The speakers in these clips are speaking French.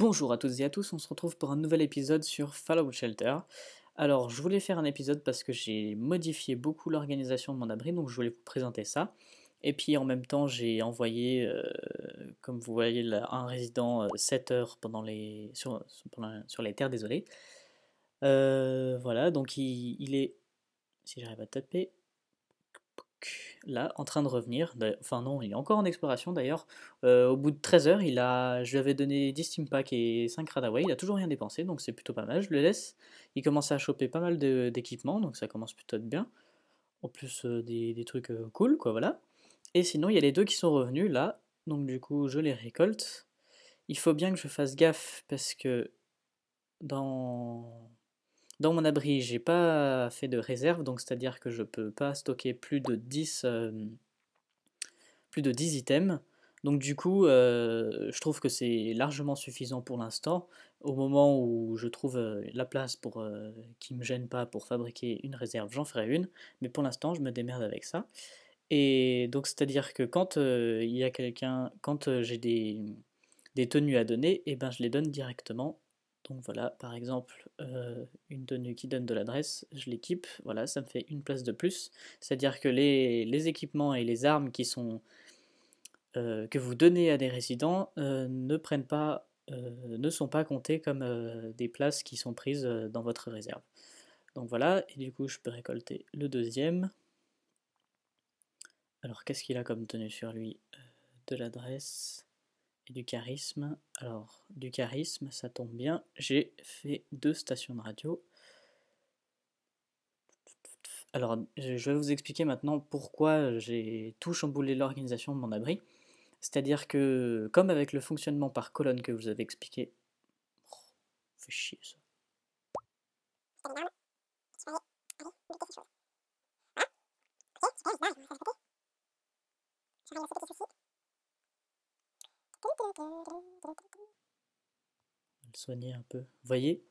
Bonjour à toutes et à tous, on se retrouve pour un nouvel épisode sur Fallout Shelter. Alors, je voulais faire un épisode parce que j'ai modifié beaucoup l'organisation de mon abri, donc je voulais vous présenter ça. Et puis en même temps, j'ai envoyé, euh, comme vous voyez, un résident 7 euh, heures pendant les, sur, les terres, désolé. Euh, voilà, donc il est, si j'arrive à taper, là, en train de revenir. Enfin non, il est encore en exploration d'ailleurs. Euh, au bout de 13 heures, il a, je lui avais donné 10 Steam Pack et 5 Radaway. Il a toujours rien dépensé, donc c'est plutôt pas mal. Je le laisse. Il commence à choper pas mal d'équipements, donc ça commence plutôt bien. En plus euh, des, trucs euh, cool, quoi, voilà. Et sinon, il y a les deux qui sont revenus là. Donc du coup, je les récolte. Il faut bien que je fasse gaffe parce que dans dans mon abri, j'ai pas fait de réserve, donc c'est-à-dire que je peux pas stocker plus de 10, euh, plus de items. Donc du coup, euh, je trouve que c'est largement suffisant pour l'instant. Au moment où je trouve euh, la place pour qui me gêne pas pour fabriquer une réserve, j'en ferai une. Mais pour l'instant, je me démerde avec ça. Et donc c'est-à-dire que quand il y a quelqu'un, quand j'ai des, tenues à donner, eh ben je les donne directement donc voilà, par exemple, euh, une tenue qui donne de l'adresse, je l'équipe, voilà, ça me fait une place de plus. C'est-à-dire que les, équipements et les armes qui sont, euh, que vous donnez à des résidents euh, ne, prennent pas, ne sont pas comptés comme des places qui sont prises dans votre réserve. Donc voilà, et du coup je peux récolter le deuxième. Alors qu'est-ce qu'il a comme tenue sur lui De l'adresse du charisme. Alors, du charisme, ça tombe bien. J'ai fait deux stations de radio. Alors, je vais vous expliquer maintenant pourquoi j'ai tout chamboulé l'organisation de mon abri. C'est-à-dire que, comme avec le fonctionnement par colonne que vous avez expliqué... fait chier ça soigner un peu. Vous voyez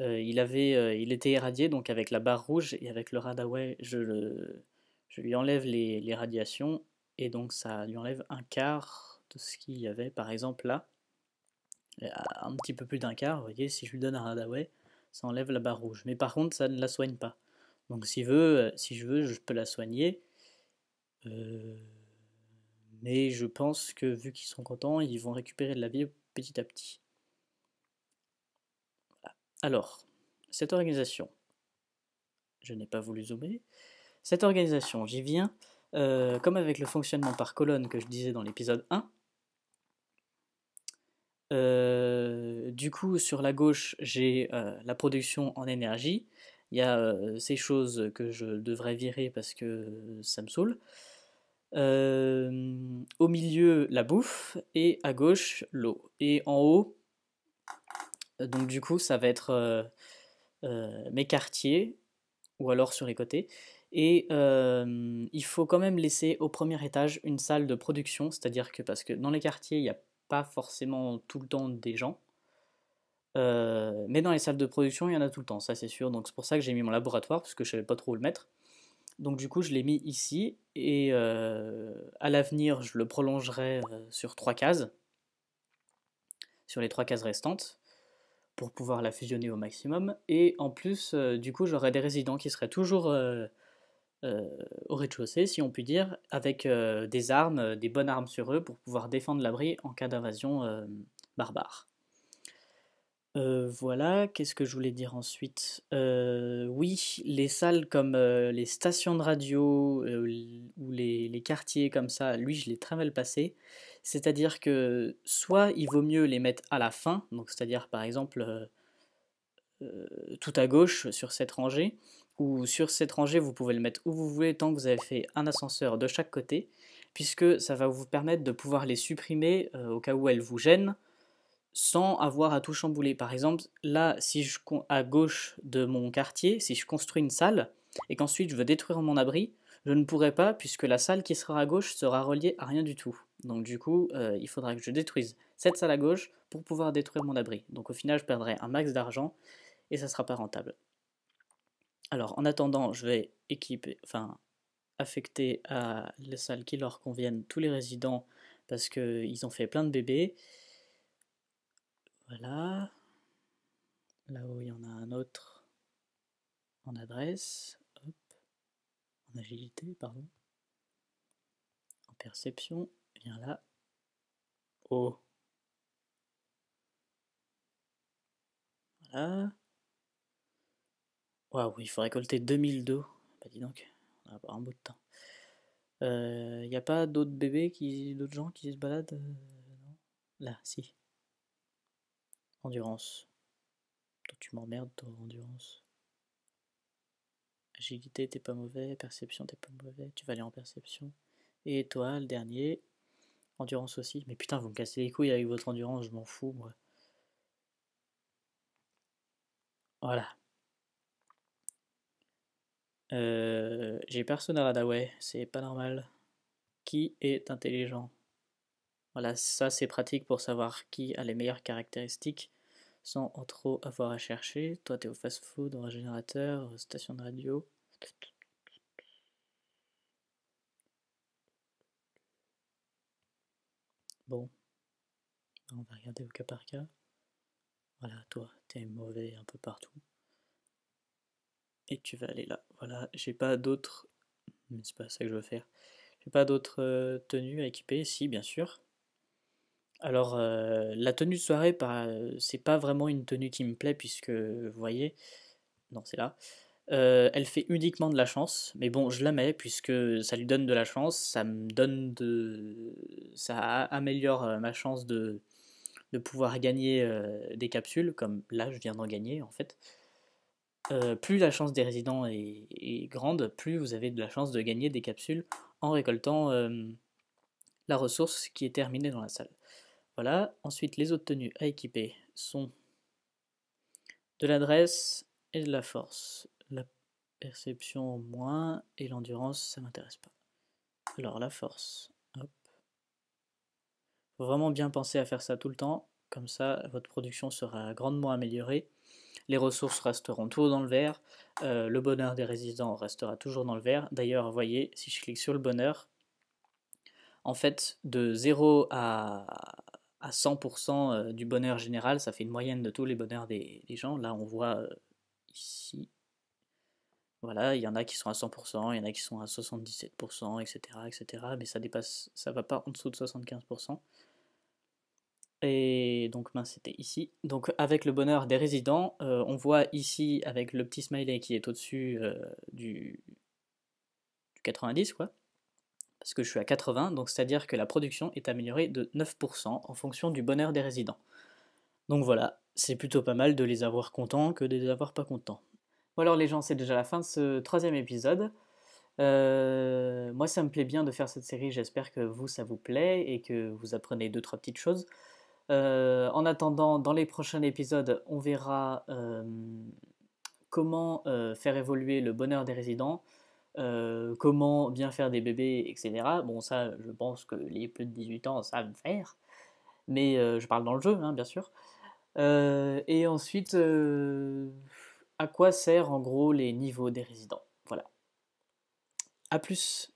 euh, il, avait, euh, il était irradié, donc avec la barre rouge et avec le Radaway, je, le, je lui enlève les, radiations et donc ça lui enlève un quart de ce qu'il y avait. Par exemple, là, un petit peu plus d'un quart, vous voyez, si je lui donne un Radaway, ça enlève la barre rouge. Mais par contre, ça ne la soigne pas. Donc si, veut, euh, si je veux, je peux la soigner. Euh, et je pense que vu qu'ils sont contents, ils vont récupérer de la vie petit à petit. Alors, cette organisation, je n'ai pas voulu zoomer, cette organisation, j'y viens, euh, comme avec le fonctionnement par colonne que je disais dans l'épisode 1, euh, du coup, sur la gauche, j'ai euh, la production en énergie. Il y a ces choses que je devrais virer parce que ça me saoule. Euh, au milieu, la bouffe. Et à gauche, l'eau. Et en haut, euh, donc du coup, ça va être euh, mes quartiers, ou alors sur les côtés. Et il faut quand même laisser au premier étage une salle de production, c'est-à-dire que parce que dans les quartiers, il n'y a pas forcément tout le temps des gens. mais dans les salles de production, il y en a tout le temps, ça c'est sûr. Donc c'est pour ça que j'ai mis mon laboratoire, parce que je ne savais pas trop où le mettre. Donc du coup, je l'ai mis ici et euh, à l'avenir, je le prolongerai euh, sur trois cases, sur les trois cases restantes, pour pouvoir la fusionner au maximum. Et en plus, euh, du coup, j'aurai des résidents qui seraient toujours au rez-de-chaussée, si on peut dire, avec des armes, des bonnes armes sur eux, pour pouvoir défendre l'abri en cas d'invasion barbare voilà, qu'est-ce que je voulais dire ensuite Oui, les salles comme les stations de radio ou les, quartiers comme ça, lui, je l'ai très mal passé. C'est-à-dire que soit il vaut mieux les mettre à la fin, donc c'est-à-dire par exemple tout à gauche sur cette rangée, ou sur cette rangée, vous pouvez le mettre où vous voulez tant que vous avez fait un ascenseur de chaque côté, puisque ça va vous permettre de pouvoir les supprimer au cas où elles vous gênent sans avoir à tout chambouler. Par exemple, là, si je à gauche de mon quartier, si je construis une salle et qu'ensuite je veux détruire mon abri, je ne pourrai pas puisque la salle qui sera à gauche sera reliée à rien du tout. Donc du coup, euh, il faudra que je détruise cette salle à gauche pour pouvoir détruire mon abri. Donc au final, je perdrai un max d'argent et ça ne sera pas rentable. Alors en attendant, je vais équiper, enfin affecter à les salles qui leur conviennent tous les résidents parce qu'ils ont fait plein de bébés. Voilà. Là-haut, il y en a un autre en adresse. En agilité, pardon. En perception. Viens là. Oh. Voilà. Waouh, il faut récolter 2000 d'eau, Bah dis donc, on va avoir un bout de temps. Il euh, n'y a pas d'autres bébés, qui, d'autres gens qui se baladent euh, Là, si. Endurance. Toi, tu m'emmerdes, toi, endurance. Agilité, t'es pas mauvais. Perception, t'es pas mauvais. Tu vas aller en perception. Et toi, le dernier. Endurance aussi. Mais putain, vous me cassez les couilles avec votre endurance, je m'en fous, moi. Voilà. Euh, j'ai personne à Radaway, c'est pas normal. Qui est intelligent Voilà, ça c'est pratique pour savoir qui a les meilleures caractéristiques sans en trop avoir à chercher. Toi, t'es au fast-food, au régénérateur, station de radio. Bon, on va regarder au cas par cas. Voilà, toi, t'es mauvais un peu partout. Et tu vas aller là. Voilà, j'ai pas d'autres. Mais c'est pas ça que je veux faire. J'ai pas d'autres euh, tenues à équiper. Si, bien sûr. Alors, euh, la tenue de soirée, euh, c'est pas vraiment une tenue qui me plaît, puisque, vous voyez, non, c'est là. Euh, elle fait uniquement de la chance, mais bon, je la mets, puisque ça lui donne de la chance, ça me donne de. ça améliore ma chance de, pouvoir gagner des capsules, comme là, je viens d'en gagner, en fait. plus la chance des résidents est, grande, plus vous avez de la chance de gagner des capsules en récoltant la ressource qui est terminée dans la salle. Voilà, ensuite les autres tenues à équiper sont de l'adresse et de la force. La perception moins et l'endurance, ça m'intéresse pas. Alors la force, hop. Faut vraiment bien penser à faire ça tout le temps, comme ça votre production sera grandement améliorée. Les ressources resteront toujours dans le vert, euh, le bonheur des résidents restera toujours dans le vert. D'ailleurs, voyez, si je clique sur le bonheur, en fait, de 0 à à 100% euh, du bonheur général, ça fait une moyenne de tous les bonheurs des, gens. Là, on voit euh, ici, voilà, il y en a qui sont à 100%, il y en a qui sont à 77%, etc., etc., mais ça dépasse, ça va pas en dessous de 75%. Et donc, mince, c'était ici. Donc, avec le bonheur des résidents, euh, on voit ici, avec le petit smiley qui est au-dessus du, du 90, quoi, parce que je suis à 80, donc c'est-à-dire que la production est améliorée de 9% en fonction du bonheur des résidents. Donc voilà, c'est plutôt pas mal de les avoir contents que de les avoir pas contents. Bon alors les gens, c'est déjà la fin de ce troisième épisode. Euh, moi ça me plaît bien de faire cette série, j'espère que vous ça vous plaît et que vous apprenez deux trois petites choses. Euh, en attendant, dans les prochains épisodes, on verra euh, comment faire évoluer le bonheur des résidents, euh, comment bien faire des bébés, etc. Bon, ça, je pense que les plus de 18 ans savent faire, mais euh, je parle dans le jeu, hein, bien sûr. Euh, et ensuite, à quoi sert en gros les niveaux des résidents Voilà. À plus